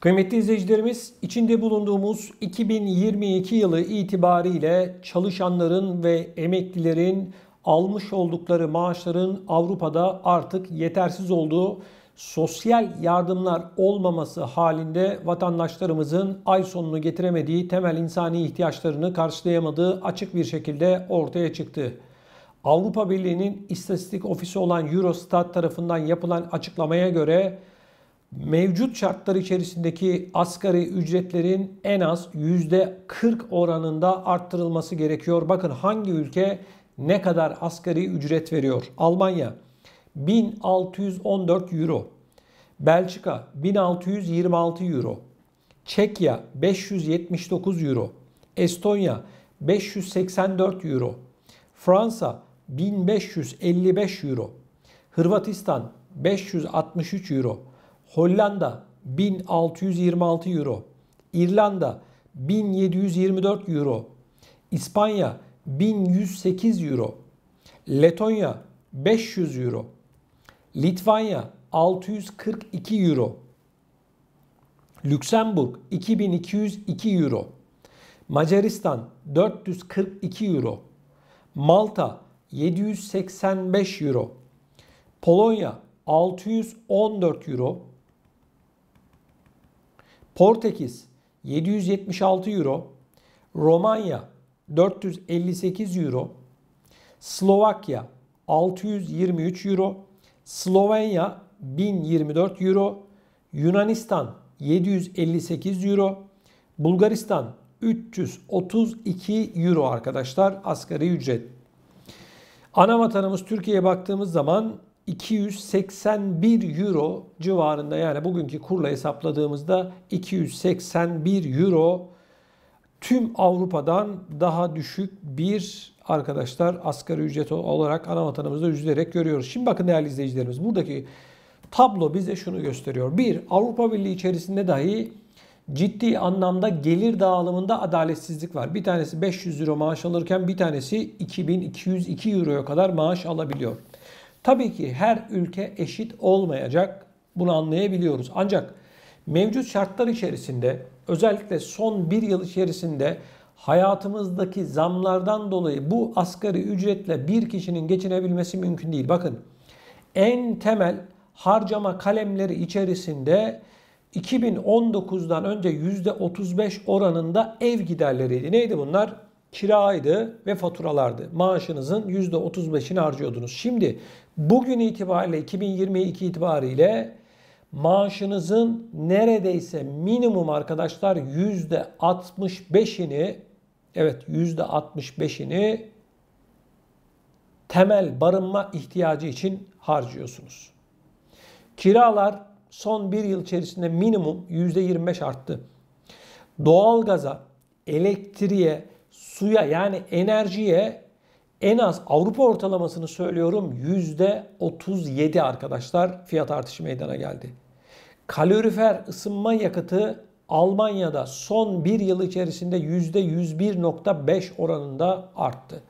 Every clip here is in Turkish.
Kıymetli izleyicilerimiz, içinde bulunduğumuz 2022 yılı itibariyle çalışanların ve emeklilerin almış oldukları maaşların Avrupa'da artık yetersiz olduğu sosyal yardımlar olmaması halinde vatandaşlarımızın ay sonunu getiremediği temel insani ihtiyaçlarını karşılayamadığı açık bir şekilde ortaya çıktı. Avrupa Birliği'nin istatistik ofisi olan Eurostat tarafından yapılan açıklamaya göre mevcut şartlar içerisindeki asgari ücretlerin en az %40 oranında arttırılması gerekiyor. Bakın hangi ülke ne kadar asgari ücret veriyor? Almanya 1614 euro. Belçika 1626 euro. Çekya 579 euro. Estonya 584 euro. Fransa 1555 euro. Hırvatistan 563 euro. Hollanda 1626 euro, İrlanda 1724 euro, İspanya 1108 euro, Letonya 500 euro, Litvanya 642 euro, Lüksemburg 2202 euro, Macaristan 442 euro, Malta 785 euro, Polonya 614 euro, Portekiz 776 euro, Romanya 458 euro, Slovakya 623 euro, Slovenya 1024 euro, Yunanistan 758 euro, Bulgaristan 332 euro arkadaşlar asgari ücret. Ana vatanımız Türkiye'ye baktığımız zaman 281 euro civarında yani bugünkü kurla hesapladığımızda 281 euro tüm Avrupa'dan daha düşük bir arkadaşlar asgari ücret olarak ana vatanımızda üzülerek görüyoruz. Şimdi bakın değerli izleyicilerimiz buradaki tablo bize şunu gösteriyor. Bir Avrupa Birliği içerisinde dahi ciddi anlamda gelir dağılımında adaletsizlik var. Bir tanesi 500 euro maaş alırken bir tanesi 2202 euroya kadar maaş alabiliyor. Tabii ki her ülke eşit olmayacak. Bunu anlayabiliyoruz. Ancak mevcut şartlar içerisinde özellikle son bir yıl içerisinde hayatımızdaki zamlardan dolayı bu asgari ücretle bir kişinin geçinebilmesi mümkün değil. Bakın en temel harcama kalemleri içerisinde 2019'dan önce %35 oranında ev giderleriydi. Neydi bunlar? kiraydı ve faturalardı. Maaşınızın %35'ini harcıyordunuz. Şimdi bugün itibariyle 2022 itibariyle maaşınızın neredeyse minimum arkadaşlar %65'ini evet %65'ini temel barınma ihtiyacı için harcıyorsunuz. Kiralar son bir yıl içerisinde minimum %25 arttı. Doğalgaza, elektriğe, suya yani enerjiye en az Avrupa ortalamasını söylüyorum %37 arkadaşlar fiyat artışı meydana geldi. Kalorifer ısınma yakıtı Almanya'da son bir yıl içerisinde %101.5 oranında arttı.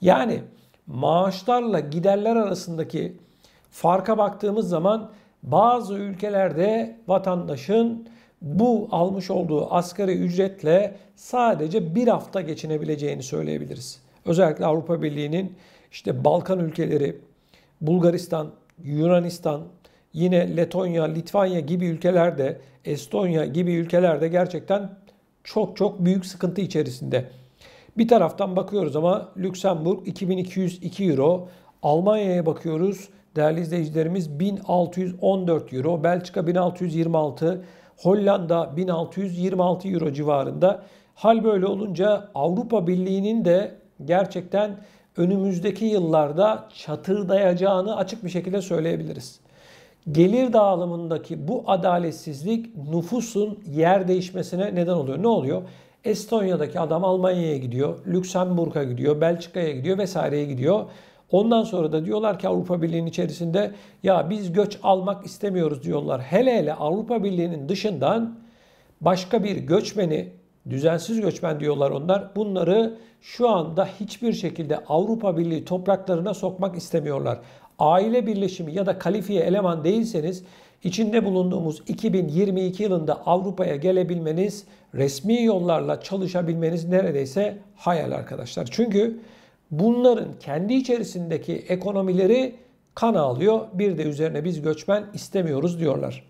Yani maaşlarla giderler arasındaki farka baktığımız zaman bazı ülkelerde vatandaşın bu almış olduğu asgari ücretle sadece bir hafta geçinebileceğini söyleyebiliriz. Özellikle Avrupa Birliği'nin işte Balkan ülkeleri, Bulgaristan, Yunanistan, yine Letonya, Litvanya gibi ülkelerde, Estonya gibi ülkelerde gerçekten çok çok büyük sıkıntı içerisinde. Bir taraftan bakıyoruz ama Lüksemburg 2202 euro, Almanya'ya bakıyoruz değerli izleyicilerimiz 1614 euro, Belçika 1626, Hollanda 1626 euro civarında. Hal böyle olunca Avrupa Birliği'nin de gerçekten önümüzdeki yıllarda çatırdayacağını açık bir şekilde söyleyebiliriz. Gelir dağılımındaki bu adaletsizlik nüfusun yer değişmesine neden oluyor. Ne oluyor? Estonya'daki adam Almanya'ya gidiyor, Lüksemburg'a gidiyor, Belçika'ya gidiyor vesaireye gidiyor. Ondan sonra da diyorlar ki Avrupa Birliği'nin içerisinde ya biz göç almak istemiyoruz diyorlar. Hele hele Avrupa Birliği'nin dışından başka bir göçmeni, düzensiz göçmen diyorlar onlar. Bunları şu anda hiçbir şekilde Avrupa Birliği topraklarına sokmak istemiyorlar. Aile birleşimi ya da kalifiye eleman değilseniz içinde bulunduğumuz 2022 yılında Avrupa'ya gelebilmeniz, resmi yollarla çalışabilmeniz neredeyse hayal arkadaşlar. Çünkü bunların kendi içerisindeki ekonomileri kan alıyor. Bir de üzerine biz göçmen istemiyoruz diyorlar.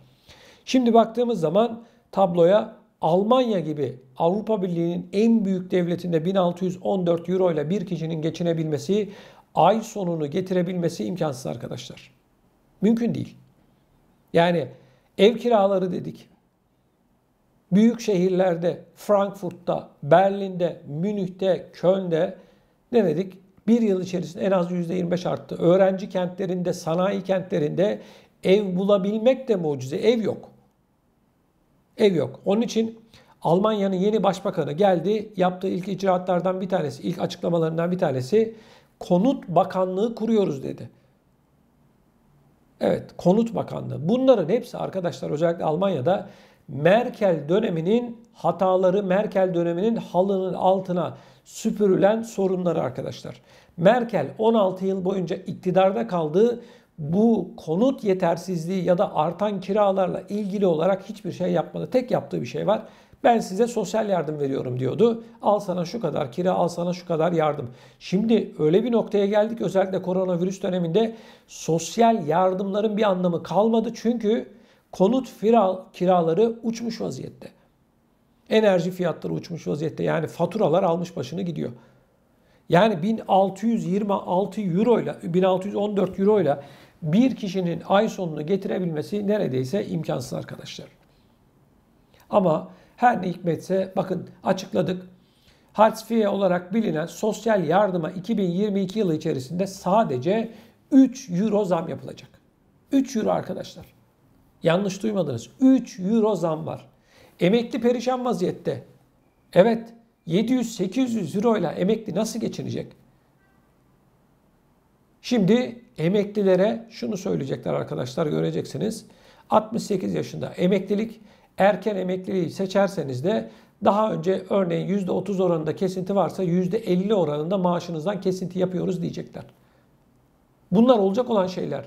Şimdi baktığımız zaman tabloya Almanya gibi Avrupa Birliği'nin en büyük devletinde 1614 euro ile bir kişinin geçinebilmesi, ay sonunu getirebilmesi imkansız arkadaşlar. Mümkün değil. Yani ev kiraları dedik. Büyük şehirlerde, Frankfurt'ta, Berlin'de, Münih'te, Köln'de ne dedik? Bir yıl içerisinde en az %25 arttı. Öğrenci kentlerinde, sanayi kentlerinde ev bulabilmek de mucize. Ev yok. Ev yok. Onun için Almanya'nın yeni başbakanı geldi. Yaptığı ilk icraatlardan bir tanesi, ilk açıklamalarından bir tanesi konut bakanlığı kuruyoruz dedi. Evet, konut bakanlığı. Bunların hepsi arkadaşlar özellikle Almanya'da Merkel döneminin hataları, Merkel döneminin halının altına süpürülen sorunları arkadaşlar. Merkel 16 yıl boyunca iktidarda kaldığı bu konut yetersizliği ya da artan kiralarla ilgili olarak hiçbir şey yapmadı. Tek yaptığı bir şey var. Ben size sosyal yardım veriyorum diyordu. Al sana şu kadar kira, al sana şu kadar yardım. Şimdi öyle bir noktaya geldik özellikle koronavirüs döneminde sosyal yardımların bir anlamı kalmadı. Çünkü konut firal kiraları uçmuş vaziyette. Enerji fiyatları uçmuş vaziyette. Yani faturalar almış başını gidiyor. Yani 1626 euro ile 1614 euro ile bir kişinin ay sonunu getirebilmesi neredeyse imkansız arkadaşlar. Ama her ne hikmetse bakın açıkladık. Hartsfiye olarak bilinen sosyal yardıma 2022 yılı içerisinde sadece 3 euro zam yapılacak. 3 euro arkadaşlar. Yanlış duymadınız. 3 euro zam var. Emekli perişan vaziyette. Evet 700-800 euro ile emekli nasıl geçinecek? Şimdi emeklilere şunu söyleyecekler arkadaşlar göreceksiniz. 68 yaşında emeklilik erken emekliliği seçerseniz de daha önce örneğin %30 oranında kesinti varsa %50 oranında maaşınızdan kesinti yapıyoruz diyecekler. Bunlar olacak olan şeyler.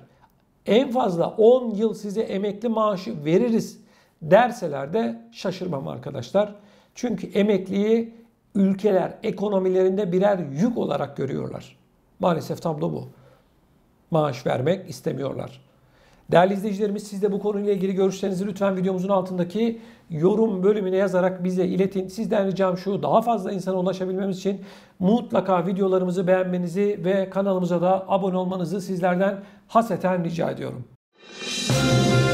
En fazla 10 yıl size emekli maaşı veririz derseler de şaşırmam arkadaşlar. Çünkü emekliyi ülkeler ekonomilerinde birer yük olarak görüyorlar. Maalesef tablo bu. Maaş vermek istemiyorlar. Değerli izleyicilerimiz siz de bu konuyla ilgili görüşlerinizi lütfen videomuzun altındaki yorum bölümüne yazarak bize iletin. Sizden ricam şu daha fazla insana ulaşabilmemiz için mutlaka videolarımızı beğenmenizi ve kanalımıza da abone olmanızı sizlerden haseten rica ediyorum. Müzik